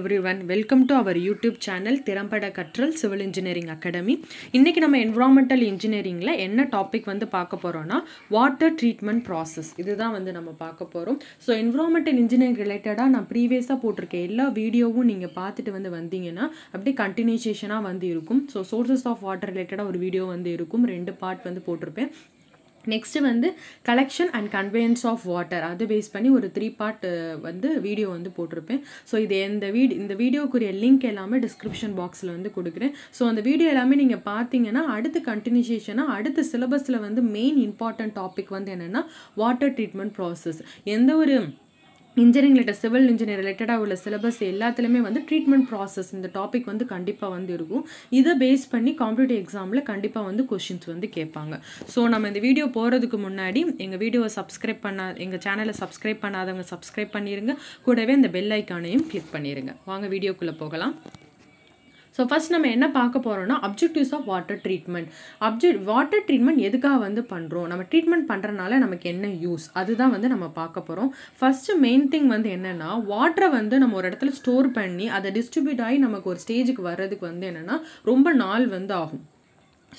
Every everyone welcome to our YouTube channel திறம்பட கற்றல் civil engineering academy இன்றைக்கி நம்ம என்விரான்மெண்டல் இன்ஜினியரிங்கில் என்ன டாபிக் வந்து பார்க்க போகிறோன்னா வாட்டர் ட்ரீட்மெண்ட் ப்ராசஸ் இதுதான் வந்து நம்ம பார்க்க போகிறோம் ஸோ என்விரான்மெண்டல் இன்ஜினியரிங் ரிலேட்டடாக நான் ப்ரீவியஸாக போட்டிருக்க எல்லா வீடியோவும் நீங்கள் பார்த்துட்டு வந்து வந்தீங்கன்னா அப்படியே கண்டினியூஷேஷனாக வந்து இருக்கும் ஸோ சோர்சஸ் ஆஃப் வாட்டர் ரிலேட்டடாக ஒரு வீடியோ வந்து இருக்கும் ரெண்டு பார்ட் வந்து போட்டிருப்பேன் நெக்ஸ்ட்டு வந்து collection and conveyance of water அதை பேஸ் பண்ணி ஒரு த்ரீ பார்ட் வந்து வீடியோ வந்து போட்டிருப்பேன் ஸோ இது இந்த வீடு இந்த வீடியோக்குரிய லிங்க் எல்லாமே டிஸ்கிரிப்ஷன் பாக்ஸில் வந்து கொடுக்குறேன் ஸோ அந்த வீடியோ எல்லாமே நீங்கள் பார்த்தீங்கன்னா அடுத்து கண்டினியூஷேஷனாக அடுத்த சிலபஸில் வந்து மெயின் இம்பார்ட்டன்ட் டாபிக் வந்து என்னென்னா வாட்டர் ட்ரீட்மெண்ட் ப்ராசஸ் எந்த ஒரு இன்ஜினியரிங் ரிலேட்டட் சிவில் இன்ஜினியர் ரிலேட்டடாக உள்ள சிலபஸ் எல்லாத்துலேயுமே வந்து ட்ரீட்மெண்ட் ப்ராசஸ் இந்த டாபிக் வந்து கண்டிப்பாக வந்து இருக்கும் இதை பேஸ் பண்ணி காம்படிட்டிவ் எக்ஸாமில் கண்டிப்பாக வந்து கொஷின்ஸ் வந்து கேட்பாங்க ஸோ நம்ம இந்த வீடியோ போகிறதுக்கு முன்னாடி எங்கள் வீடியோவை சப்ஸ்கிரைப் பண்ணா எங்கள் சேனலை சப்ஸ்கிரைப் பண்ணாதவங்க சப்ஸ்கிரைப் பண்ணிடுங்க கூடவே அந்த பெல் ஐக்கானையும் கிளிக் பண்ணிடுங்க வாங்க வீடியோக்குள்ளே போகலாம் ஸோ ஃபஸ்ட் நம்ம என்ன பார்க்க போகிறோம்னா objectives of water treatment object water treatment எதுக்காக வந்து பண்ணுறோம் நம்ம ட்ரீட்மெண்ட் பண்ணுறனால நமக்கு என்ன யூஸ் அதுதான் வந்து நம்ம பார்க்க போகிறோம் ஃபஸ்ட்டு மெயின் திங் வந்து என்னென்னா வாட்டரை வந்து நம்ம ஒரு இடத்துல ஸ்டோர் பண்ணி அதை டிஸ்ட்ரிபியூட் ஆகி நமக்கு ஒரு ஸ்டேஜுக்கு வர்றதுக்கு வந்து என்னென்னா ரொம்ப நாள் வந்து ஆகும்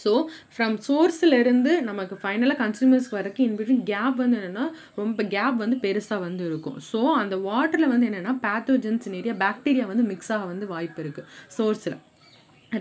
ஸோ ஃப்ரம் சோர்ஸ்லேருந்து நமக்கு ஃபைனலாக கன்சியூமர்ஸ்க்கு வரைக்கும் இன்பிட்வீன் கேப் வந்து என்னென்னா ரொம்ப கேப் வந்து பெருசாக வந்து இருக்கும் ஸோ அந்த வாட்டரில் வந்து என்னென்னா பேத்தோஜன்ஸ் நிறைய பாக்டீரியா வந்து மிக்ஸ் ஆக வந்து வாய்ப்பு இருக்குது சோர்ஸில்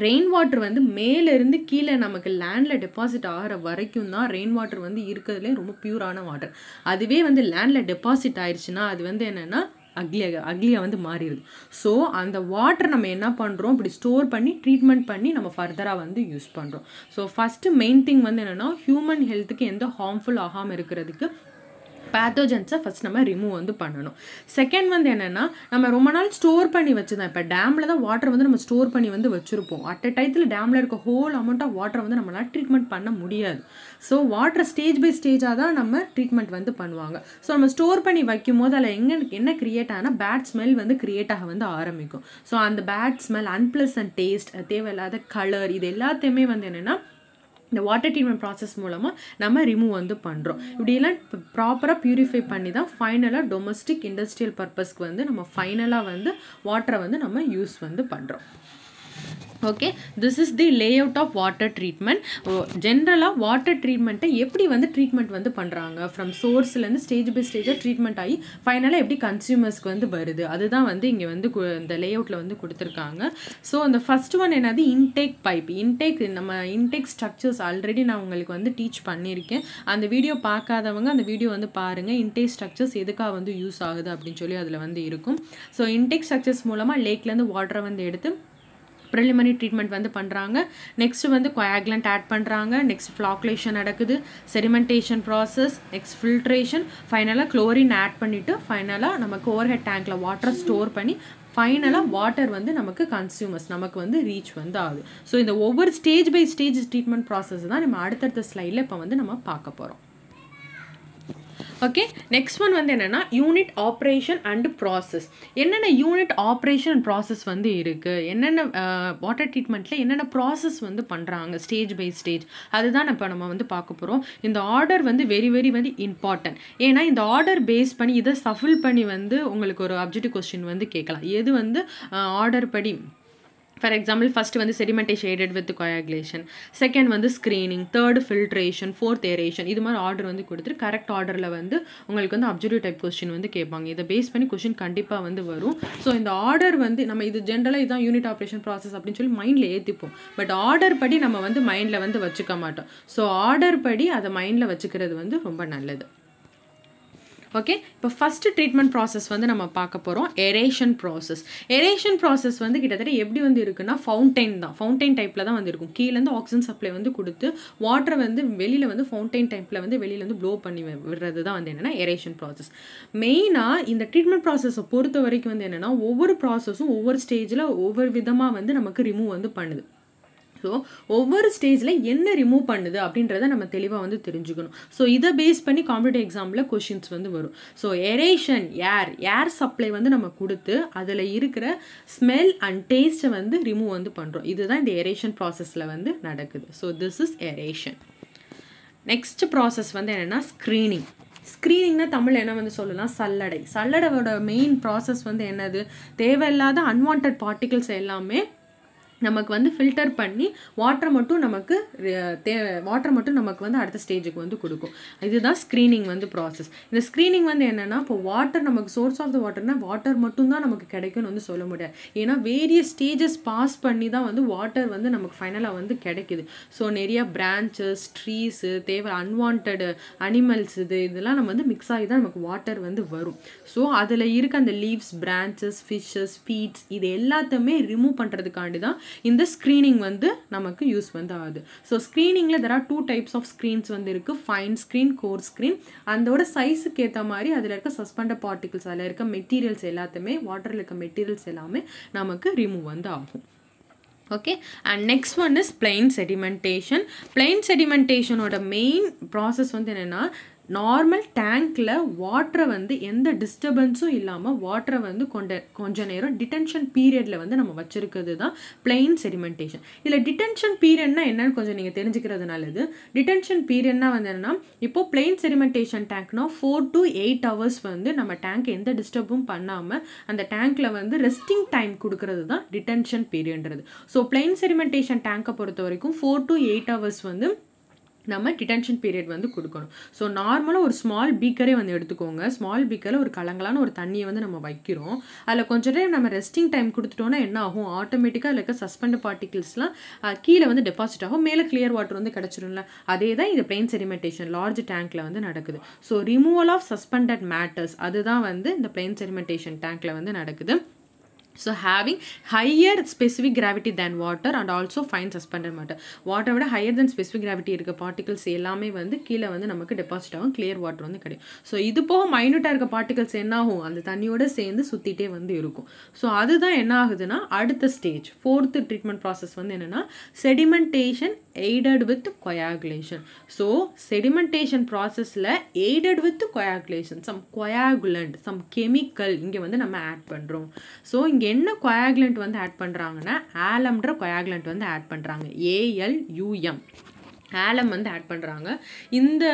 ரெயின் வாட்டர் வந்து மேலேருந்து கீழே நமக்கு லேண்டில் டெபாசிட் ஆகிற வரைக்கும் தான் ரெயின் வாட்டர் வந்து இருக்கிறதுலே ரொம்ப பியூரான வாட்டர் அதுவே வந்து லேண்டில் டெபாசிட் ஆயிடுச்சுன்னா அது வந்து என்னென்னா அக்லியாக அக்லியாக வந்து மாறிடுது ஸோ அந்த வாட்டர் நம்ம என்ன பண்ணுறோம் இப்படி ஸ்டோர் பண்ணி ட்ரீட்மெண்ட் பண்ணி நம்ம ஃபர்தராக வந்து யூஸ் பண்ணுறோம் ஸோ ஃபஸ்ட்டு மெயின் திங் வந்து என்னென்னா ஹியூமன் ஹெல்த்துக்கு எந்த ஹார்ம்ஃபுல் ஆகாமல் இருக்கிறதுக்கு பேத்தோஜென்ஸை ஃபஸ்ட் நம்ம ரிமூவ் வந்து பண்ணணும் செகண்ட் வந்து என்னென்னா நம்ம ரொம்ப நாள் ஸ்டோர் பண்ணி தான் இப்போ டேமில் தான் வாட்டர் வந்து நம்ம ஸ்டோர் பண்ணி வந்து வச்சுருப்போம் அட் அ டைத்தில் டேமில் இருக்க ஹோல் அமௌண்ட் ஆஃப் வாட்டரை வந்து நம்மளால் ட்ரீட்மெண்ட் பண்ண முடியாது ஸோ வாட்டர் ஸ்டேஜ் பை ஸ்டேஜாக தான் நம்ம ட்ரீட்மெண்ட் வந்து பண்ணுவாங்க ஸோ நம்ம ஸ்டோர் பண்ணி வைக்கும் போது அதில் எங்கே என்ன க்ரியேட் ஆனால் பேட் ஸ்மெல் வந்து கிரியேட் ஆக வந்து ஆரம்பிக்கும் ஸோ அந்த பேட் ஸ்மெல் அன்பிளசன்ட் டேஸ்ட் தேவையில்லாத கலர் இது எல்லாத்தையுமே வந்து என்னென்னா இந்த வாட்டர் ட்ரீட்மெண்ட் ப்ராசஸ் மூலமாக நம்ம ரிமூவ் வந்து பண்ணுறோம் இப்படியெல்லாம் ப்ராப்பராக ப்யூரிஃபை பண்ணி தான் ஃபைனலாக டொமஸ்டிக் இண்டஸ்ட்ரியல் பர்பஸ்க்கு வந்து நம்ம ஃபைனலாக வந்து வாட்டரை வந்து நம்ம யூஸ் வந்து பண்ணுறோம் okay this is the layout of water treatment ஜென்ரலாக வாட்டர் ட்ரீட்மெண்ட்டை எப்படி வந்து ட்ரீட்மெண்ட் வந்து பண்ணுறாங்க ஃப்ரம் சோர்ஸ்லேருந்து ஸ்டேஜ் பை ஸ்டேஜாக ட்ரீட்மெண்ட் ஆகி ஃபைனலாக எப்படி கன்சியூமர்ஸ்க்கு வந்து வருது அதுதான் வந்து இங்கே வந்து இந்த லே அவுட்டில் வந்து கொடுத்துருக்காங்க ஸோ அந்த ஃபஸ்ட் ஒன் என்னது இன்டேக் பைப் இன்டேக் நம்ம இன்டேக் ஸ்ட்ரக்சர்ஸ் ஆல்ரெடி நான் உங்களுக்கு வந்து டீச் பண்ணியிருக்கேன் அந்த வீடியோ பார்க்காதவங்க அந்த வீடியோ வந்து பாருங்கள் இன்டேக் ஸ்ட்ரக்சர்ஸ் எதுக்காக வந்து யூஸ் ஆகுது அப்படின்னு சொல்லி அதில் வந்து இருக்கும் ஸோ இன்டேக் ஸ்ட்ரக்சர்ஸ் மூலமாக லேக்லேருந்து வாட்டரை வந்து எடுத்து ப்ரிலிமரி ட்ரீட்மெண்ட் வந்து பண்ணுறாங்க நெக்ஸ்ட் வந்து கொயாக்லண்ட் ஆட் பண்ணுறாங்க நெக்ஸ்ட் ஃப்ளாக்லேஷன் நடக்குது செரிமெண்டேஷன் ப்ராசஸ் நெக்ஸ்ட் ஃபில்ட்ரேஷன் ஃபைனலாக குளோரின் ஆட் பண்ணிவிட்டு ஃபைனலாக நமக்கு ஓவர் ஹெட் டேங்க்கில் வாட்டர் ஸ்டோர் பண்ணி ஃபைனலாக வாட்டர் வந்து நமக்கு கன்சியூமர்ஸ் நமக்கு வந்து ரீச் வந்து ஆகுது ஸோ இந்த ஒவ்வொரு stage by stage treatment process தான் நம்ம அடுத்தடுத்த ஸ்லைடில் இப்போ வந்து நம்ம பார்க்க போகிறோம் ஓகே நெக்ஸ்ட் ஒன் வந்து என்னென்னா யூனிட் ஆப்ரேஷன் அண்டு ப்ராசஸ் என்னென்ன யூனிட் ஆப்ரேஷன் ப்ராசஸ் வந்து இருக்குது என்னென்ன வாட்டர் ட்ரீட்மெண்ட்டில் என்னென்ன ப்ராசஸ் வந்து பண்ணுறாங்க ஸ்டேஜ் பை ஸ்டேஜ் அதுதான் இப்போ நம்ம வந்து பார்க்க போகிறோம் இந்த ஆர்டர் வந்து வெரி வெரி வெரி இம்பார்ட்டன்ட் ஏன்னா இந்த ஆர்டர் பேஸ் பண்ணி இதை சஃபில் பண்ணி வந்து உங்களுக்கு ஒரு அப்ஜெக்டிவ் கொஸ்டின் வந்து கேட்கலாம் எது வந்து ஆர்டர் படி ஃபார் எக்ஸாம்பிள் ஃபஸ்ட்டு வந்து செடிமெண்டை ஷேடட் வித் கொயாகுலேஷன் செகண்ட் வந்து screening third filtration fourth aeration இது மாதிரி ஆர்டர் வந்து கொடுத்துட்டு கரெக்ட் ஆர்டரில் வந்து உங்களுக்கு வந்து அப்சர்வ் டைப் கொஸ்டின் வந்து கேட்பாங்க இதை பேஸ் பண்ணி கொஸ்டின் கண்டிப்பாக வந்து வரும் ஸோ இந்த ஆர்டர் வந்து நம்ம இது ஜென்ரலாக இதுதான் யூனிட் ஆப்ரேஷன் ப்ராசஸ் அப்படின்னு சொல்லி மைண்டில் ஏற்றிப்போம் பட் ஆர்டர் படி நம்ம வந்து மைண்டில் வந்து வச்சுக்க மாட்டோம் ஸோ ஆர்டர் படி அதை மைண்டில் வச்சுக்கிறது வந்து ரொம்ப நல்லது ஓகே இப்போ ஃபஸ்ட்டு ட்ரீட்மெண்ட் ப்ராசஸ் வந்து நம்ம பார்க்க போகிறோம் எரேஷன் ப்ராசஸ் எரேஷன் ப்ராசஸ் வந்து கிட்டத்தட்ட எப்படி வந்து இருக்குன்னா ஃபவுண்டைன் தான் ஃபவுண்டைன் டைப்பில் தான் வந்து இருக்கும் கீழேருந்து ஆக்சிஜன் சப்ளை வந்து கொடுத்து வாட்டரை வந்து வெளியில் வந்து ஃபவுண்டைன் டைப்பில் வந்து வெளியில் வந்து ப்ளோ பண்ணி விடுறது தான் வந்து என்னென்னா எரேஷன் ப்ராசஸ் மெயினாக இந்த ட்ரீட்மெண்ட் ப்ராசஸை பொறுத்த வரைக்கும் வந்து என்னென்னா ஒவ்வொரு ப்ராசஸும் ஒவ்வொரு ஸ்டேஜில் ஒவ்வொரு விதமாக வந்து நமக்கு ரிமூவ் வந்து பண்ணுது ஸோ ஒவ்வொரு ஸ்டேஜில் என்ன ரிமூவ் பண்ணுது அப்படின்றத நம்ம தெளிவாக வந்து தெரிஞ்சுக்கணும் ஸோ இதை பேஸ் பண்ணி காம்படிட்டிவ் எக்ஸாமில் கொஷின்ஸ் வந்து வரும் ஸோ எரேஷன் ஏர் ஏர் சப்ளை வந்து நம்ம கொடுத்து அதில் இருக்கிற ஸ்மெல் அண்ட் டேஸ்ட்டை வந்து ரிமூவ் வந்து பண்ணுறோம் இதுதான் இந்த எரேஷன் ப்ராசஸில் வந்து நடக்குது so this is aeration next process வந்து என்னென்னா ஸ்க்ரீனிங் ஸ்க்ரீனிங்னா தமிழ் என்ன வந்து சொல்லலாம் சல்லடை சல்லடையோட மெயின் ப்ராசஸ் வந்து என்னது தேவையில்லாத அன்வான்ட் பார்ட்டிகல்ஸ் எல்லாமே நமக்கு வந்து ஃபில்டர் பண்ணி வாட்டர் மட்டும் நமக்கு தே வாட்டர் மட்டும் நமக்கு வந்து அடுத்த ஸ்டேஜுக்கு வந்து கொடுக்கும் இதுதான் ஸ்க்ரீனிங் வந்து ப்ராசஸ் இந்த ஸ்க்ரீனிங் வந்து என்னென்னா இப்போ வாட்டர் நமக்கு சோர்ஸ் ஆஃப் த வாட்டர்னா வாட்டர் மட்டும்தான் நமக்கு கிடைக்கும்னு வந்து சொல்ல முடியாது ஏன்னா வேரிய ஸ்டேஜஸ் பாஸ் பண்ணி தான் வந்து வாட்டர் வந்து நமக்கு ஃபைனலாக வந்து கிடைக்குது ஸோ நிறைய பிரான்ச்சஸ் ட்ரீஸு தேவை அன்வான்டு அனிமல்ஸ் இது இதெல்லாம் நம்ம வந்து மிக்ஸ் ஆகி தான் நமக்கு வாட்டர் வந்து வரும் ஸோ அதில் இருக்க அந்த லீவ்ஸ் பிரான்ச்சஸ் ஃபிஷ்ஷஸ் ஃபீட்ஸ் இது எல்லாத்தையுமே ரிமூவ் பண்ணுறதுக்காண்டி தான் இந்த ஸ்க்ரீனிங் வந்து நமக்கு யூஸ் வந்து ஆகுது ஸோ ஸ்க்ரீனிங்கில் there two types of screens வந்து இருக்குது ஃபைன் ஸ்க்ரீன் கோர் ஸ்க்ரீன் அதோட சைஸுக்கு ஏற்ற மாதிரி அதில் இருக்க சஸ்பெண்ட் பார்ட்டிகல்ஸ் அதில் இருக்க மெட்டீரியல்ஸ் எல்லாத்தையுமே வாட்டரில் இருக்க மெட்டீரியல்ஸ் எல்லாமே நமக்கு ரிமூவ் வந்து ஆகும் okay and next one is plain sedimentation plain செடிமெண்டேஷனோட மெயின் ப்ராசஸ் வந்து என்னென்னா நார்மல் டேங்க்கில் வாட்டரை வந்து எந்த டிஸ்டர்பன்ஸும் இல்லாமல் வாட்டரை வந்து கொண்ட கொஞ்ச நேரம் டிடென்ஷன் பீரியடில் வந்து நம்ம வச்சுருக்கிறது தான் பிளெயின் செடிமெண்டேஷன் இதில் டிடென்ஷன் பீரியட்னா என்னன்னு கொஞ்சம் நீங்கள் தெரிஞ்சுக்கிறது நல்லது டிடென்ஷன் பீரியட்னா வந்து என்னென்னா இப்போது பிளெயின் செடிமெண்டேஷன் டேங்க்னா ஃபோர் டு எயிட் ஹவர்ஸ் வந்து நம்ம டேங்க் எந்த டிஸ்டர்பும் பண்ணாமல் அந்த டேங்க்கில் வந்து ரெஸ்டிங் டைம் கொடுக்கறது தான் டிடென்ஷன் பீரியட்ன்றது ஸோ பிளெயின் செடிமெண்டேஷன் டேங்க்கை பொறுத்த வரைக்கும் ஃபோர் டு எயிட் ஹவர்ஸ் வந்து நம்ம டிடென்ஷன் பீரியட் வந்து கொடுக்கணும் ஸோ நார்மலாக ஒரு ஸ்மால் பீக்கரே வந்து எடுத்துக்கோங்க ஸ்மால் பீக்கரில் ஒரு கலங்கலான ஒரு தண்ணியை வந்து நம்ம வைக்கிறோம் அதில் கொஞ்சம் நேரம் நம்ம ரெஸ்டிங் டைம் கொடுத்துட்டோன்னா என்ன ஆகும் ஆட்டோமேட்டிக்காக அதில் இருக்க சஸ்பெண்ட் பார்ட்டிகிள்ஸ்லாம் கீழே வந்து டெபாசிட் ஆகும் மேலே கிளியர் வாட்டர் வந்து கிடச்சிரும்ல அதே தான் இந்த பிளெயின் செரிமெண்டேஷன் லார்ஜ் டேங்க்கில் வந்து நடக்குது so removal of suspended matters அதுதான் வந்து இந்த பிளெயின் செரிமெண்டேஷன் டேங்க்கில் வந்து நடக்குது so having higher specific gravity than water and also fine suspended matter வாட்டரை விட ஹையர் தென் ஸ்பெசிஃபிக் கிராவிட்டி இருக்க பார்ட்டிகல்ஸ் எல்லாமே வந்து கீழே வந்து நமக்கு டெபாசிட் ஆகும் கிளியர் வாட்டர் வந்து கிடைக்கும் ஸோ இது போக மைனூட்டாக இருக்க பார்ட்டிகல்ஸ் என்ன ஆகும் அந்த தண்ணியோட சேர்ந்து சுற்றிட்டே வந்து இருக்கும் ஸோ அதுதான் என்ன ஆகுதுன்னா அடுத்த ஸ்டேஜ் ஃபோர்த்து ட்ரீட்மெண்ட் ப்ராசஸ் வந்து என்னென்னா sedimentation aided with coagulation so sedimentation ப்ராசஸில் aided with coagulation some coagulant some chemical இங்கே வந்து நம்ம ஆட் பண்ணுறோம் ஸோ இங்கே இங்கே என்ன கொயாகுலண்ட் வந்து ஆட் பண்ணுறாங்கன்னா ஆலம்ன்ற கொயாகுலண்ட் வந்து ஆட் பண்ணுறாங்க ஏஎல் யூஎம் ஆலம் வந்து ஆட் பண்ணுறாங்க இந்த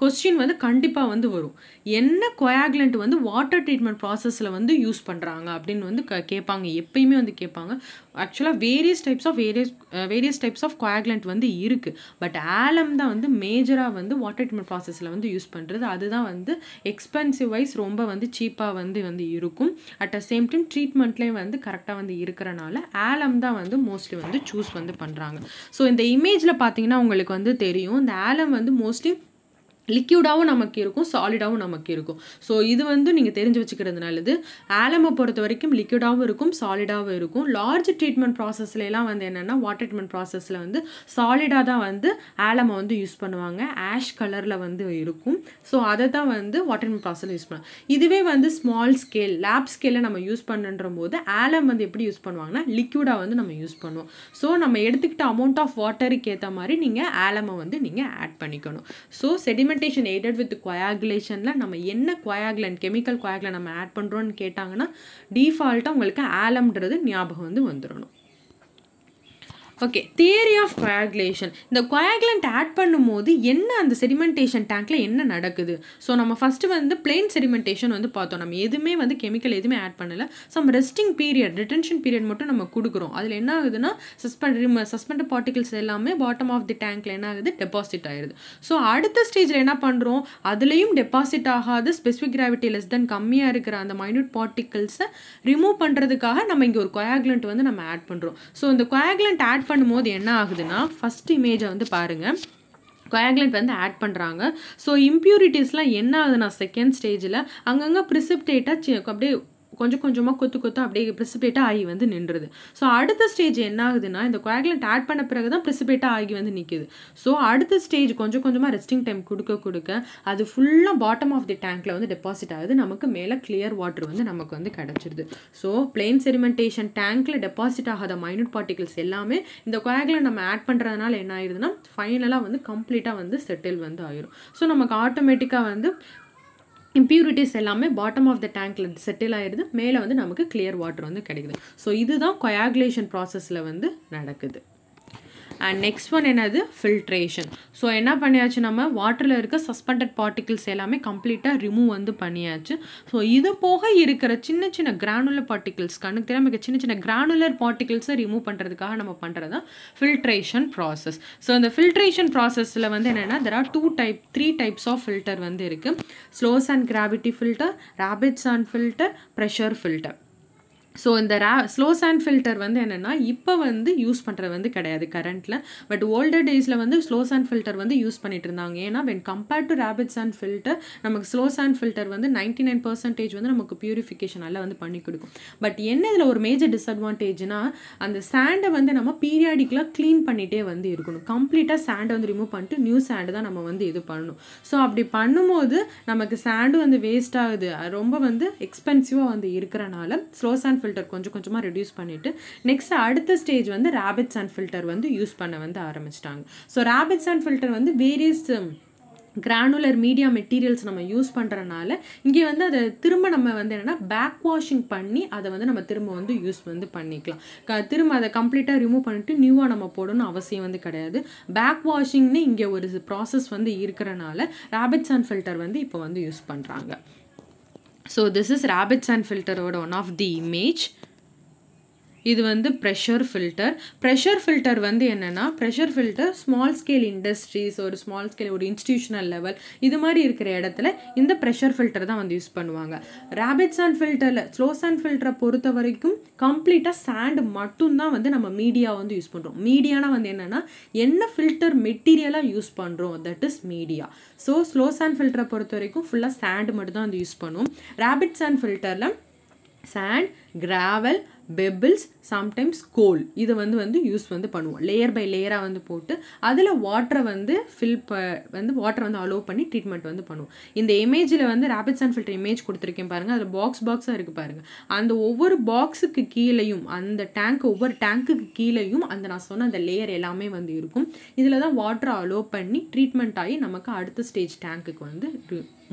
கொஸ்டின் வந்து கண்டிப்பாக வந்து வரும் என்ன கொயாகுலண்ட் வந்து வாட்டர் ட்ரீட்மெண்ட் ப்ராசஸில் வந்து யூஸ் பண்ணுறாங்க அப்படின்னு வந்து க கேட்பாங்க எப்பயுமே வந்து கேட்பாங்க ஆக்சுவலாக various types of various various types of coagulant வந்து இருக்குது பட் ஆலம் தான் வந்து மேஜராக வந்து வாட்டர் ட்ரீட்மெண்ட் ப்ராசஸில் வந்து யூஸ் பண்ணுறது அதுதான் வந்து எக்ஸ்பென்சிவ் வைஸ் ரொம்ப வந்து சீப்பாக வந்து வந்து இருக்கும் அட் அ சேம் டைம் ட்ரீட்மெண்ட்லேயும் வந்து கரெக்டாக வந்து இருக்கிறனால ஆலம் தான் வந்து மோஸ்ட்லி வந்து சூஸ் வந்து பண்ணுறாங்க ஸோ இந்த இமேஜில் பார்த்தீங்கன்னா உங்களுக்கு வந்து தெரியும் இந்த ஆலம் வந்து மோஸ்ட்லி லிக்யூடாகவும் நமக்கு இருக்கும் சாலிடாகவும் நமக்கு இருக்கும் ஸோ இது வந்து நீங்கள் தெரிஞ்சு வச்சுக்கிறது நல்லது ஆலமை பொறுத்த வரைக்கும் லிக்யூடாகவும் இருக்கும் சாலிடாகவும் இருக்கும் லார்ஜ் ட்ரீட்மெண்ட் ப்ராசஸ்லாம் வந்து என்னென்னா வாட்டர் ட்ரீட்மெண்ட் ப்ராசஸில் வந்து சாலிடாக தான் வந்து ஆலமை வந்து யூஸ் பண்ணுவாங்க ஆஷ் கலரில் வந்து இருக்கும் ஸோ அதை தான் வந்து வாட்டர் ட்ரீட்மெண்ட் ப்ராசஸில் யூஸ் பண்ணுவாங்க இதுவே வந்து ஸ்மால் ஸ்கேல் லேப் ஸ்கேலில் நம்ம யூஸ் பண்ணுன்ற போது ஆலம் வந்து எப்படி யூஸ் பண்ணுவாங்கன்னா லிக்யூடாக வந்து நம்ம யூஸ் பண்ணுவோம் ஸோ நம்ம எடுத்துக்கிட்ட அமௌண்ட் ஆஃப் வாட்டருக்கு ஏற்ற மாதிரி நீங்கள் ஆலமை வந்து நீங்கள் ஆட் பண்ணிக்கணும் so sediment fermentation aided with கொயாகுலேஷனில் நம்ம என்ன குவாகுலன் கெமிக்கல் குவாகுலன் நம்ம ஆட் பண்ணுறோன்னு கேட்டாங்கன்னா டிஃபால்ட்டாக உங்களுக்கு ஆலம்ன்றது ஞாபகம் வந்து வந்துடணும் ஓகே தியரி ஆஃப் கொயாகுலேஷன் இந்த குவாகுலண்ட் ஆட் பண்ணும்போது என்ன அந்த செடிமெண்டேஷன் டேங்க்கில் என்ன நடக்குது ஸோ நம்ம ஃபஸ்ட்டு வந்து பிளெயின் செடிமெண்டேஷன் வந்து பார்த்தோம் நம்ம எதுவுமே வந்து கெமிக்கல் எதுவுமே ஆட் பண்ணலை some resting period retention period மட்டும் நம்ம கொடுக்குறோம் அதில் என்ன ஆகுதுன்னா சஸ்பெண்ட் சஸ்பெண்ட் பார்ட்டிகல்ஸ் எல்லாமே பாட்டம் ஆஃப் தி டேங்க்கில் என்ன ஆகுது டெபாசிட் ஆயிடுது ஸோ அடுத்த ஸ்டேஜில் என்ன பண்ணுறோம் அதுலேயும் டெபாசிட் ஆகாது ஸ்பெசிஃபிக் கிராவிட்டி லெஸ் தென் கம்மியாக இருக்கிற அந்த மைனூட் பார்ட்டிகல்ஸை ரிமூவ் பண்ணுறதுக்காக நம்ம இங்கே ஒரு குவாகுலண்ட் வந்து நம்ம ஆட் பண்ணுறோம் ஸோ இந்த குவாகுலண்ட் ஆட் ஆட் பண்ணும்போது என்ன ஆகுதுன்னா ஃபஸ்ட் இமேஜை வந்து பாருங்கள் கோயாகுலண்ட் வந்து ஆட் பண்ணுறாங்க ஸோ இம்ப்யூரிட்டிஸ்லாம் என்ன ஆகுதுன்னா செகண்ட் ஸ்டேஜில் அங்கங்கே ப்ரிசிப்டேட்டாக அப்படியே கொஞ்சம் கொஞ்சமாக கொத்து கொத்து அப்படியே ப்ரிசிபேட்டாக ஆகி வந்து நின்றுது ஸோ அடுத்த ஸ்டேஜ் என்ன ஆகுதுன்னா இந்த கோயாகுலண்ட் ஆட் பண்ண பிறகு தான் ப்ரிசிபேட்டாக ஆகி வந்து நிற்கிது ஸோ அடுத்த ஸ்டேஜ் கொஞ்சம் கொஞ்சமாக ரெஸ்டிங் டைம் கொடுக்க கொடுக்க அது ஃபுல்லாக பாட்டம் ஆஃப் தி டேங்க்கில் வந்து டெபாசிட் ஆகுது நமக்கு மேலே கிளியர் வாட்டர் வந்து நமக்கு வந்து கிடச்சிருது ஸோ பிளெயின் செரிமெண்டேஷன் டேங்கில் டெபாசிட் ஆகாத மைனூட் பார்ட்டிகல்ஸ் எல்லாமே இந்த கோயாகுலண்ட் நம்ம ஆட் பண்ணுறதுனால என்ன ஆயிடுதுன்னா ஃபைனலாக வந்து கம்ப்ளீட்டாக வந்து செட்டில் வந்து ஆயிரும் ஸோ நமக்கு ஆட்டோமேட்டிக்காக வந்து இம்ப்யூரிட்டிஸ் எல்லாமே பாட்டம் ஆஃப் த டேங்க்கில் செட்டில் ஆயிடுது மேலே வந்து நமக்கு கிளியர் வாட்டர் வந்து கிடைக்குது ஸோ இதுதான் கொயாகுலேஷன் ப்ராசஸில் வந்து நடக்குது அண்ட் நெக்ஸ்ட் ஒன் என்னது ஃபில்ட்ரேஷன் ஸோ என்ன பண்ணியாச்சு நம்ம வாட்டரில் இருக்க சஸ்பெண்டட் பார்ட்டிகிள்ஸ் எல்லாமே கம்ப்ளீட்டாக ரிமூவ் வந்து பண்ணியாச்சு ஸோ இது போக இருக்கிற சின்ன சின்ன கிரானுலர் பார்ட்டிகிள்ஸ் கண்ணுக்கு தெரியாமல் சின்ன சின்ன கிரானுலர் பார்ட்டிகிள்ஸை ரிமூவ் பண்ணுறதுக்காக நம்ம பண்ணுறது தான் ஃபில்ட்ரேஷன் ப்ராசஸ் ஸோ அந்த ஃபில்ட்ரேஷன் ப்ராசஸில் வந்து என்னென்னா there are two type three types of filter வந்து இருக்குது slows and gravity filter rapids and filter pressure filter so இந்த ரே ஸ்லோ சேண்ட் ஃபில்டர் வந்து என்னென்னா இப்போ வந்து யூஸ் பண்ணுறது வந்து கிடையாது கரண்ட்டில் பட் ஓல்டர் டேஸில் வந்து ஸ்லோ சேண்ட் ஃபில்டர் வந்து யூஸ் பண்ணிட்டு இருந்தாங்க ஏன்னா when compared to rapid sand filter நமக்கு ஸ்லோ சேண்ட் ஃபில்டர் வந்து நைன்ட்டி நைன் பர்சன்டேஜ் வந்து நமக்கு நல்லா வந்து பண்ணி கொடுக்கும் பட் என்ன இதில் ஒரு மேஜர் டிஸ்அட்வான்டேஜ்னா அந்த சேண்டை வந்து நம்ம பீரியாடிக்கலாக க்ளீன் பண்ணிகிட்டே வந்து இருக்கணும் கம்ப்ளீட்டாக சேண்டை வந்து ரிமூவ் பண்ணிட்டு நியூ சேண்டு தான் நம்ம வந்து இது பண்ணணும் ஸோ அப்படி பண்ணும்போது நமக்கு சேண்டு வந்து வேஸ்ட் ஆகுது ரொம்ப வந்து எக்ஸ்பென்சிவாக வந்து இருக்கிறனால ஸ்லோ சேண்ட் ஃபில்டர் கொஞ்சம் கொஞ்சமாக ரெடியூஸ் பண்ணிவிட்டு நெக்ஸ்ட் அடுத்த ஸ்டேஜ் வந்து ரேபிட் சன் ஃபில்டர் வந்து யூஸ் பண்ண வந்து ஆரம்பிச்சிட்டாங்க ஸோ ரேபிட் சன் ஃபில்டர் வந்து வேரியஸ் கிரானுலர் மீடியா மெட்டீரியல்ஸ் நம்ம யூஸ் பண்ணுறனால இங்கே வந்து அதை திரும்ப நம்ம வந்து என்னென்னா பேக் வாஷிங் பண்ணி அதை வந்து நம்ம திரும்ப வந்து யூஸ் வந்து பண்ணிக்கலாம் க திரும்ப அதை கம்ப்ளீட்டாக ரிமூவ் பண்ணிட்டு நியூவாக நம்ம போடணும்னு அவசியம் வந்து கிடையாது பேக் வாஷிங்னு இங்கே ஒரு ப்ராசஸ் வந்து இருக்கிறனால ரேபிட் சன் ஃபில்டர் வந்து இப்போ வந்து யூஸ் பண்ணுறாங்க So this is rabbits and filter over one of the image. இது வந்து ப்ரெஷர் ஃபில்டர் ப்ரெஷர் ஃபில்டர் வந்து என்னென்னா pressure filter small scale industries ஒரு ஸ்மால் ஸ்கேல் ஒரு இன்ஸ்டியூஷனல் லெவல் இது மாதிரி இருக்கிற இடத்துல இந்த ப்ரெஷர் ஃபில்டர் தான் வந்து யூஸ் பண்ணுவாங்க ரேபிட் சாண்ட் ஃபில்டரில் ஸ்லோ சாண்ட் ஃபில்டரை பொறுத்த வரைக்கும் கம்ப்ளீட்டாக சாண்ட் மட்டும்தான் வந்து நம்ம மீடியா வந்து யூஸ் பண்ணுறோம் மீடியானா வந்து என்னென்னா என்ன ஃபில்டர் மெட்டீரியலாக யூஸ் பண்ணுறோம் that is media so slow sand ஃபில்டரை பொறுத்த வரைக்கும் ஃபுல்லாக சாண்ட் மட்டும் தான் வந்து யூஸ் பண்ணுவோம் ரேபிட் சாண்ட் ஃபில்டரில் sand gravel pebbles sometimes coal இதை வந்து வந்து யூஸ் வந்து பண்ணுவோம் லேயர் பை லேயராக வந்து போட்டு அதில் வாட்டரை வந்து ஃபில் ப வந்து வாட்டரை வந்து அலோவ் பண்ணி ட்ரீட்மெண்ட் வந்து பண்ணுவோம் இந்த இமேஜில் வந்து ரேபிட் சன் ஃபில்டர் இமேஜ் கொடுத்துருக்கேன் பாருங்கள் அதில் பாக்ஸ் பாக்ஸாக இருக்குது பாருங்கள் அந்த ஒவ்வொரு பாக்ஸுக்கு கீழேயும் அந்த டேங்க் ஒவ்வொரு டேங்க்குக்கு கீழேயும் அந்த நான் சொன்ன அந்த லேயர் எல்லாமே வந்து இருக்கும் இதில் தான் வாட்டரை அலோவ் பண்ணி ட்ரீட்மெண்ட் ஆகி நமக்கு அடுத்த ஸ்டேஜ் டேங்க்குக்கு வந்து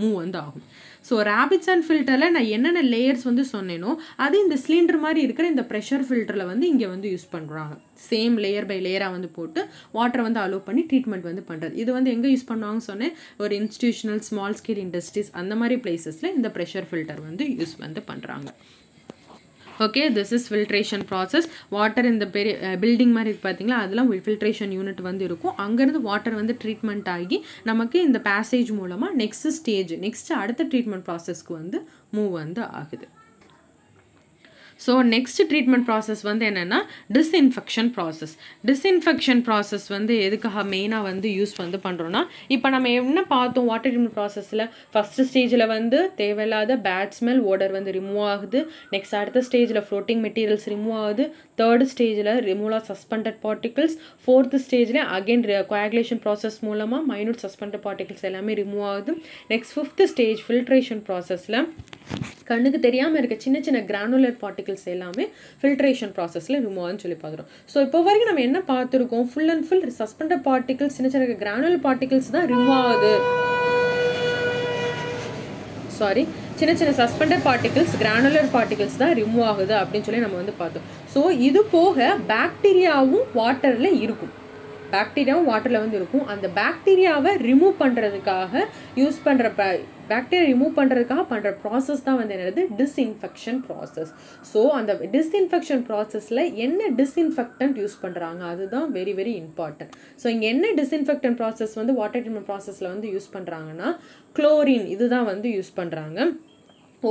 மூவ் வந்து ஆகும் ஸோ ரேபிட்ஸ் அண்ட் ஃபில்டரில் நான் என்னென்ன லேயர்ஸ் வந்து சொன்னேனோ அது இந்த சிலிண்டர் மாதிரி இருக்க ஃபில்டர் இந்த ப்ரெஷர் ஃபில்டரில் வந்து இங்கே வந்து யூஸ் பண்ணுறாங்க சேம் லேயர் பை லேயராக வந்து போட்டு வாட்டரை வந்து அலோவ் பண்ணி ட்ரீட்மெண்ட் வந்து பண்ணுறது இது வந்து எங்கே யூஸ் பண்ணுவாங்கன்னு சொன்னேன் ஒரு இன்ஸ்டியூஷனல் ஸ்மால் ஸ்கேல் இண்டஸ்ட்ரீஸ் அந்த மாதிரி பிளேசஸில் இந்த ப்ரெஷர் ஃபில்டர் வந்து யூஸ் வந்து பண்ணுறாங்க okay this is filtration process water இந்த பெரிய பில்டிங் மாதிரி இருக்குது பார்த்தீங்களா அதெல்லாம் ஃபில்ட்ரேஷன் யூனிட் வந்து இருக்கும் அங்கேருந்து வாட்டர் வந்து ட்ரீட்மெண்ட் ஆகி நமக்கு இந்த பேசேஜ் மூலமாக நெக்ஸ்ட் ஸ்டேஜ் நெக்ஸ்ட் அடுத்த ட்ரீட்மெண்ட் ப்ராசஸ்க்கு வந்து மூவ் வந்து ஆகுது ஸோ நெக்ஸ்ட் ட்ரீட்மெண்ட் ப்ராசஸ் வந்து என்னென்னா டிஸ்இன்ஃபெக்ஷன் ப்ராசஸ் டிஸ்இன்ஃபெக்ஷன் ப்ராசஸ் வந்து எதுக்காக மெயினாக வந்து யூஸ் வந்து பண்ணுறோன்னா இப்போ நம்ம என்ன பார்த்தோம் வாட்டர் ட்ரீட்மெண்ட் ப்ராசஸில் ஃபஸ்ட் ஸ்டேஜில் வந்து தேவையில்லாத பேட் ஸ்மெல் ஓடர் வந்து ரிமூவ் ஆகுது நெக்ஸ்ட் அடுத்த ஸ்டேஜில் ஃப்ளோட்டிங் மெட்டீரியல்ஸ் ரிமூவ் ஆகுது தேர்டு ஸ்டேஜில் remove of suspended particles fourth ஸ்டேஜில் அகெயின் கோயாகுலேஷன் ப்ராசஸ் மூலமாக மைனூட் சஸ்பெண்டட் பார்ட்டிகல்ஸ் எல்லாமே ரிமூவ் ஆகுது நெக்ஸ்ட் ஃபிஃப்த்து ஸ்டேஜ் ஃபில்ட்ரேஷன் ப்ராசஸில் கண்ணுக்கு தெரியாமல் இருக்க சின்ன சின்ன கிரானுலர் பார்ட்டிகல்ஸ் கெமிக்கல்ஸ் எல்லாமே ஃபில்ட்ரேஷன் ப்ராசஸில் ரிமூவான்னு சொல்லி பார்க்குறோம் ஸோ இப்போ வரைக்கும் நம்ம என்ன பார்த்துருக்கோம் full and full suspended particles சின்ன சின்ன கிரானுவல் பார்ட்டிகல்ஸ் தான் ரிமூவ் ஆகுது சாரி சின்ன சின்ன சஸ்பெண்டட் பார்ட்டிகல்ஸ் கிரானுலர் பார்ட்டிகல்ஸ் தான் ரிமூவ் ஆகுது அப்படின்னு சொல்லி நம்ம வந்து பார்த்தோம் ஸோ இது போக பாக்டீரியாவும் வாட்டரில் இருக்கும் பாக்டீரியாவும் வாட்டரில் வந்து இருக்கும் அந்த பாக்டீரியாவை ரிமூவ் பண்ணுறதுக்காக யூஸ் பண்ணுற பாக்டீரியா ரிமூவ் பண்ணுறதுக்காக பண்ணுற ப்ராசஸ் தான் வந்து என்னது டிஸ்இன்ஃபெக்ஷன் ப்ராசஸ் ஸோ அந்த டிஸ்இன்ஃபெக்ஷன் ப்ராசஸில் என்ன டிஸ்இன்ஃபெக்டன்ட் யூஸ் பண்ணுறாங்க அதுதான் வெரி வெரி இம்பார்ட்டன்ட் ஸோ இங்கே என்ன டிஸ்இன்ஃபெக்டன் ப்ராசஸ் வந்து வாட்டர் ட்ரீட்மெண்ட் ப்ராசஸில் வந்து யூஸ் பண்ணுறாங்கன்னா குளோரின் இதுதான் வந்து யூஸ் பண்ணுறாங்க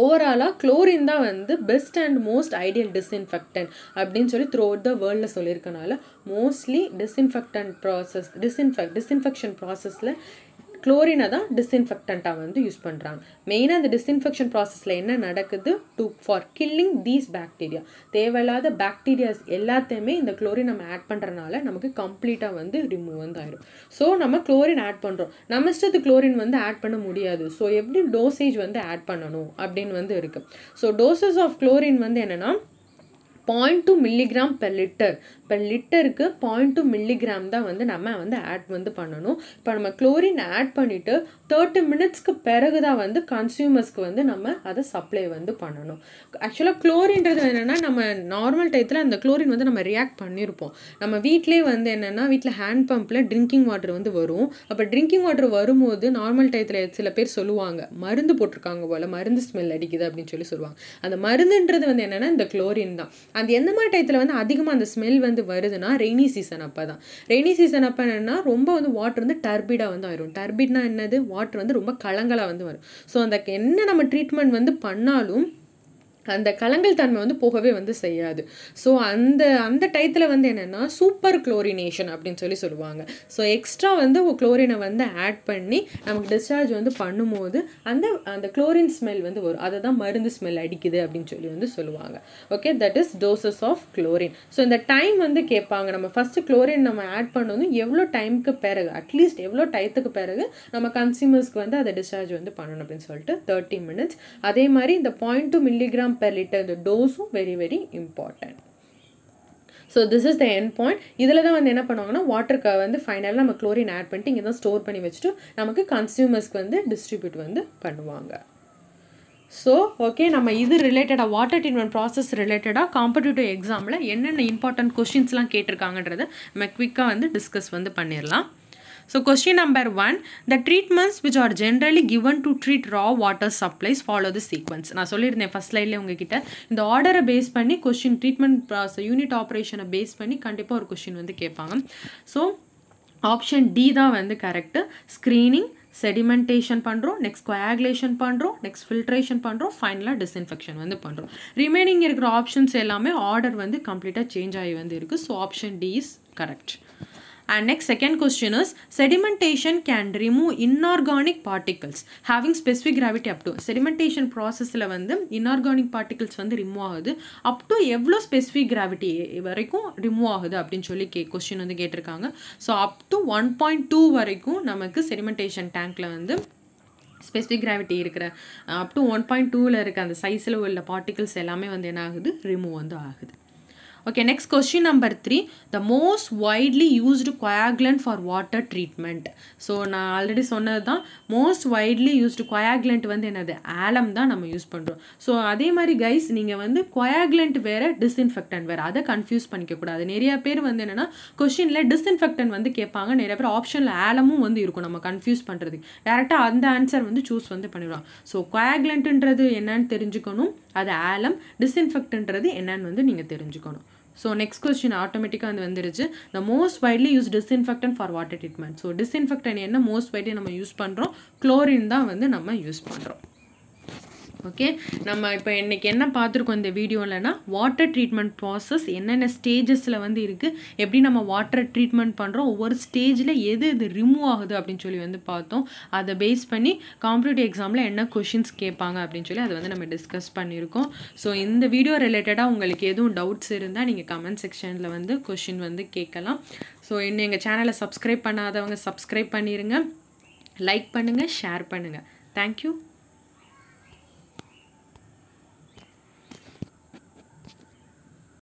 ஓவராலாக குளோரின் தான் வந்து best and most ideal disinfectant அப்படின்னு சொல்லி த்ரூ அவுட் த வேர்ல்டில் சொல்லியிருக்கனால mostly disinfectant process disinfect disinfection ப்ராசஸில் குளோரினை தான் டிஸ்இன்ஃபெக்டண்ட்டாக வந்து யூஸ் பண்ணுறாங்க மெயினாக அந்த டிஸ்இன்ஃபெக்ஷன் ப்ராசஸில் என்ன நடக்குது to for killing these bacteria தேவையில்லாத பேக்டீரியாஸ் எல்லாத்தையுமே இந்த குளோரின் நம்ம ஆட் பண்ணுறனால நமக்கு கம்ப்ளீட்டாக வந்து ரிமூவ் வந்து ஆயிடும் ஸோ நம்ம குளோரின் ஆட் பண்ணுறோம் நம்ம இஷ்டத்து குளோரின் வந்து ஆட் பண்ண முடியாது ஸோ எப்படி டோசேஜ் வந்து ஆட் பண்ணணும் அப்படின்னு வந்து இருக்குது ஸோ டோசஸ் ஆஃப் குளோரின் வந்து என்னென்னா point two milligram per litre இப்போ லிட்டருக்கு பாயிண்ட் டூ மில்லிகிராம் தான் வந்து நம்ம வந்து ஆட் வந்து பண்ணணும் இப்போ நம்ம குளோரின் ஆட் பண்ணிவிட்டு தேர்ட்டி மினிட்ஸ்க்கு பிறகு தான் வந்து கன்சியூமர்ஸ்க்கு வந்து நம்ம அதை சப்ளை வந்து பண்ணணும் ஆக்சுவலாக குளோரின்றது என்னென்னா நம்ம நார்மல் டயத்தில் அந்த குளோரின் வந்து நம்ம ரியாக்ட் பண்ணியிருப்போம் நம்ம வீட்டிலே வந்து என்னென்னா வீட்டில் ஹேண்ட் பம்பில் ட்ரிங்கிங் வாட்டர் வந்து வரும் அப்போ ட்ரிங்கிங் வாட்டர் வரும்போது நார்மல் டயத்தில் சில பேர் சொல்லுவாங்க மருந்து போட்டிருக்காங்க போல் மருந்து ஸ்மெல் அடிக்குது அப்படின்னு சொல்லி சொல்லுவாங்க அந்த மருந்துன்றது வந்து என்னென்னா இந்த குளோரின் தான் அது எந்த மாதிரி டயத்தில் வந்து அதிகமாக அந்த ஸ்மெல் வந்து அது வருதுன்னா ரெய்னி சீசன் அப்போ தான் ரெய்னி சீசன் அப்போ என்னென்னா ரொம்ப வந்து வாட்டர் வந்து டர்பிடாக வந்து ஆயிரும் டர்பிட்னா என்னது வாட்டர் வந்து ரொம்ப கலங்களாக வந்து வரும் ஸோ அந்த என்ன நம்ம ட்ரீட்மெண்ட் வந்து பண்ணாலும் அந்த கலங்கள் தன்மை வந்து போகவே வந்து செய்யாது ஸோ அந்த அந்த டைத்தில் வந்து என்னென்னா சூப்பர் குளோரினேஷன் அப்படின்னு சொல்லி சொல்லுவாங்க ஸோ எக்ஸ்ட்ரா வந்து குளோரினை வந்து ஆட் பண்ணி நமக்கு டிஸ்சார்ஜ் வந்து பண்ணும்போது அந்த அந்த குளோரின் ஸ்மெல் வந்து வரும் அதை தான் மருந்து ஸ்மெல் அடிக்குது அப்படின்னு சொல்லி வந்து சொல்லுவாங்க okay that is doses of chlorine so இந்த டைம் வந்து கேட்பாங்க நம்ம ஃபஸ்ட்டு குளோரின் நம்ம ஆட் பண்ணது எவ்வளோ டைமுக்கு பிறகு அட்லீஸ்ட் எவ்வளோ டைத்துக்கு பிறகு நம்ம கன்சியூமர்ஸ்க்கு வந்து அதை டிஸ்சார்ஜ் வந்து பண்ணணும் அப்படின்னு சொல்லிட்டு தேர்ட்டி மினிட்ஸ் அதே மாதிரி இந்த point two milligram gram per liter the dosum very very important so this is the என் பாயிண்ட் இதில் தான் வந்து என்ன பண்ணுவாங்கன்னா வாட்டருக்கு வந்து ஃபைனலாக நம்ம குளோரின் ஆட் பண்ணிட்டு இங்கே தான் ஸ்டோர் பண்ணி வச்சுட்டு நமக்கு கன்சியூமர்ஸ்க்கு வந்து டிஸ்ட்ரிபியூட் வந்து பண்ணுவாங்க ஸோ ஓகே நம்ம இது ரிலேட்டடாக வாட்டர் ட்ரீட்மெண்ட் ப்ராசஸ் ரிலேட்டடாக காம்படிட்டிவ் எக்ஸாமில் என்னென்ன இம்பார்ட்டன்ட் கொஷின்ஸ்லாம் கேட்டிருக்காங்கன்றதை நம்ம குவிக்காக வந்து டிஸ்கஸ் வந்து பண்ணிடலாம் So question number one, the treatments which are generally given to treat raw water supplies follow the sequence. நான் சொல்லிருந்தேன் ஃபஸ்ட் slideலே உங்கக்கிட்ட, இந்த ஆர்டரை பேஸ் பண்ணி கொஷின் ட்ரீட்மெண்ட் யூனிட் ஆப்ரேஷனை பேஸ் பண்ணி கண்டிப்பாக ஒரு கொஷின் வந்து கேட்பாங்க ஸோ ஆப்ஷன் டி தான் வந்து correct, ஸ்க்ரீனிங் செடிமெண்டேஷன் பண்ணுறோம் நெக்ஸ்ட் coagulation பண்ணுறோம் நெக்ஸ்ட் filtration பண்ணுறோம் ஃபைனலாக டிஸ்இன்ஃபெக்ஷன் வந்து பண்ணுறோம் ரிமைனிங் இருக்கிற ஆப்ஷன்ஸ் எல்லாமே ஆர்டர் வந்து கம்ப்ளீட்டாக சேஞ்ச் ஆகி வந்து இருக்கு so option D is correct And next second question is sedimentation can remove inorganic particles having specific gravity up to sedimentation processல வந்து inorganic particles வந்து remove ஆகுது up to எவ்வளோ specific gravity வரைக்கும் remove ஆகுது அப்படின்னு சொல்லி கே கொஸ்டின் வந்து கேட்டிருக்காங்க so up to one point two வரைக்கும் நமக்கு செடிமெண்டேஷன் டேங்க்கில் வந்து ஸ்பெசிஃபிக் கிராவிட்டி இருக்கிற அப் டு ஒன் பாயிண்ட் டூவில் இருக்க அந்த சைஸில் உள்ள பார்ட்டிகல்ஸ் எல்லாமே வந்து என்ன ஆகுது ரிமூவ் வந்து ஆகுது okay next question number three the most widely used coagulant for water treatment so நான் ஆல்ரெடி சொன்னது தான் மோஸ்ட் வைட்லி யூஸ்டு coagulant வந்து என்னது ஆலம் தான் நம்ம யூஸ் பண்ணுறோம் ஸோ அதே மாதிரி கைஸ் நீங்கள் வந்து coagulant வேறு டிஸ்இன்ஃபெக்டன் வேறு அதை கன்ஃபியூஸ் பண்ணிக்கக்கூடாது கூடாது நிறைய பேர் வந்து என்னென்னா கொஷினில் டிஸ்இன்ஃபெக்டன்ட் வந்து கேட்பாங்க நிறைய பேர் ஆப்ஷனில் ஆலமும் வந்து இருக்கும் நம்ம கன்ஃபியூஸ் பண்ணுறது டேரெக்டாக அந்த ஆன்சர் வந்து சூஸ் வந்து பண்ணிடலாம் ஸோ coagulant என்னன்னு தெரிஞ்சுக்கணும் அது ஆலம் டிஸ்இன்ஃபெக்டன்றது என்னன்னு வந்து நீங்கள் தெரிஞ்சுக்கணும் ஸோ நெக்ஸ்ட் கொஸ்டின் ஆட்டோமேட்டிக்காக வந்து வந்துருச்சு the most widely use disinfectant for water treatment so disinfectant என்ன மோஸ்ட் வைட்லி நம்ம யூஸ் பண்ணுறோம் குளோரின் தான் வந்து நம்ம யூஸ் பண்ணுறோம் ஓகே நம்ம இப்போ இன்றைக்கி என்ன பார்த்துருக்கோம் இந்த வீடியோவில்னா வாட்டர் ட்ரீட்மெண்ட் ப்ராசஸ் என்னென்ன ஸ்டேஜஸில் வந்து இருக்குது எப்படி நம்ம வாட்டர் ட்ரீட்மெண்ட் பண்ணுறோம் ஒவ்வொரு ஸ்டேஜில் எது இது ரிமூவ் ஆகுது அப்படின்னு சொல்லி வந்து பார்த்தோம் அதை பேஸ் பண்ணி காம்படிட்டிவ் எக்ஸாமில் என்ன கொஷின்ஸ் கேட்பாங்க அப்படின்னு சொல்லி அதை வந்து நம்ம டிஸ்கஸ் பண்ணியிருக்கோம் ஸோ இந்த வீடியோ ரிலேட்டடாக உங்களுக்கு எதுவும் டவுட்ஸ் இருந்தால் நீங்கள் கமெண்ட் செக்ஷனில் வந்து கொஷின் வந்து கேட்கலாம் ஸோ இன்னும் எங்கள் சேனலை சப்ஸ்கிரைப் பண்ணாதவங்க சப்ஸ்கிரைப் பண்ணிடுங்க லைக் பண்ணுங்கள் ஷேர் பண்ணுங்கள் தேங்க்யூ